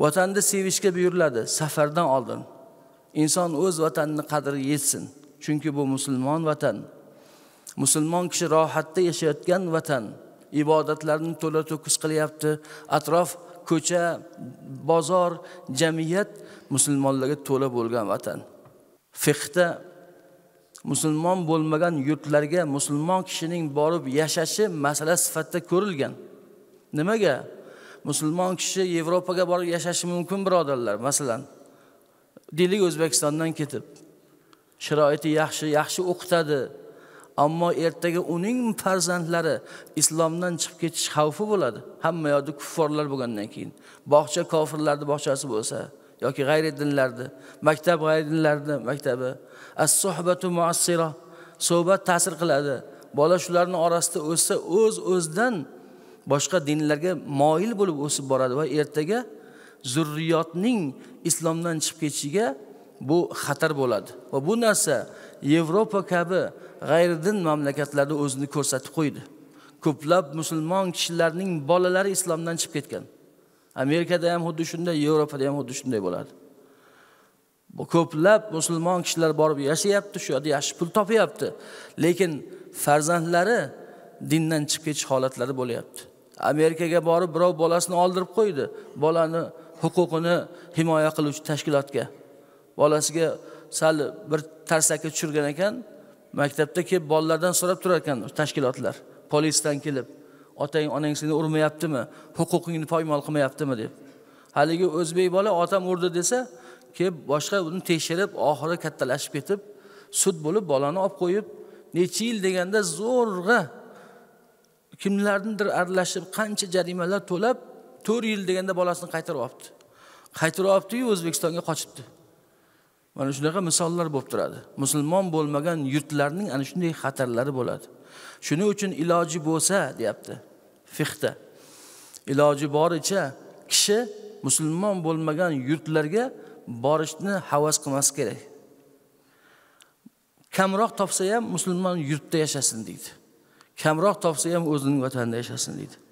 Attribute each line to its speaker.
Speaker 1: vatanni sevishga buyuriladi safardan oldin inson o'z vatanini qadriga yetsin chunki bu musulmon vatan musulmon kishi rohatda yashayotgan vatan ibodatlarni to'la to'kis qilyapti atrof ko'cha bozor jamiyat musulmonlarga to'la bo'lgan vatan fiqda musulmon bo'lmagan yurtlarga musulmon kishining borib yashashi masala sifatida ko'rilgan nimaga musulmon kishi yevropaga borib yashashi mumkin birodarlar masalan deylik o'zbekistondan ketib sharoiti yaxshi yaxshi o'qitadi ammo ertaga uning farzandlari islomdan chiqib ketish xavfi bo'ladi hamma yoqda kufforlar bo'lgandan keyin bog'cha kofirlarni bog'chasi bo'lsa yoki g'ayri dinlarni maktab g'ayri dinlarni maktabi as suhbatu muassira sohbat ta'sir qiladi bola shularni orasida o'ssa o'z o'zidan öz boshqa dinlarga moyil bo'lib o'sib boradi va ertaga zurriyotning islomdan chiqib ketishiga bu xatar bo'ladi va bu narsa yevropa kabi g'ayridin mamlakatlarda o'zini ko'rsatib qo'ydi ko'plab musulmon kishilarning bolalari islomdan chiqib ketgan amerikada ham xuddi shunday yevropada ham xuddi shunday bo'ladi ko'plab musulmon kishilar borib yashayapti shu yerda yaxshi pul topyapti lekin farzandlari dindan chiqib ketish holatlari bo'lyapti amerikaga borib birov bolasini oldirib qo'ydi bolani huquqini himoya qiluvchi tashkilotga bolasiga sal bir tarsaki tushirgan ekan maktabda kelib bolalardan so'rab turar ekan tashkilotlar polisdan kelib otang onang seni urmayaptimi huquqingni poymol qilmayaptimi deb haligi o'zbek bola otam urdi desa kelib boshqa uni tekshirib oxiri kattalashib ketib sud bo'lib bolani olib qo'yib necha yil deganda zo'rg'a kimlardandir aralashib qancha jarimalar to'lab to'rt yil deganda bolasini qaytarib olibdi qaytarib olibdiyu o'zbekistonga qochibdi mana shunaqa misollar bo'lib turadi musulmon bo'lmagan yurtlarning ana shunday xatarlari bo'ladi shuning uchun iloji bo'lsa deyapti fihda iloji boricha kishi musulmon bo'lmagan yurtlarga borishni havas qilmasi kerak kamroq topsa ham musulmon yurtda yashasin deydi kamroq topsa ham o'zining vatanida yashasin deydi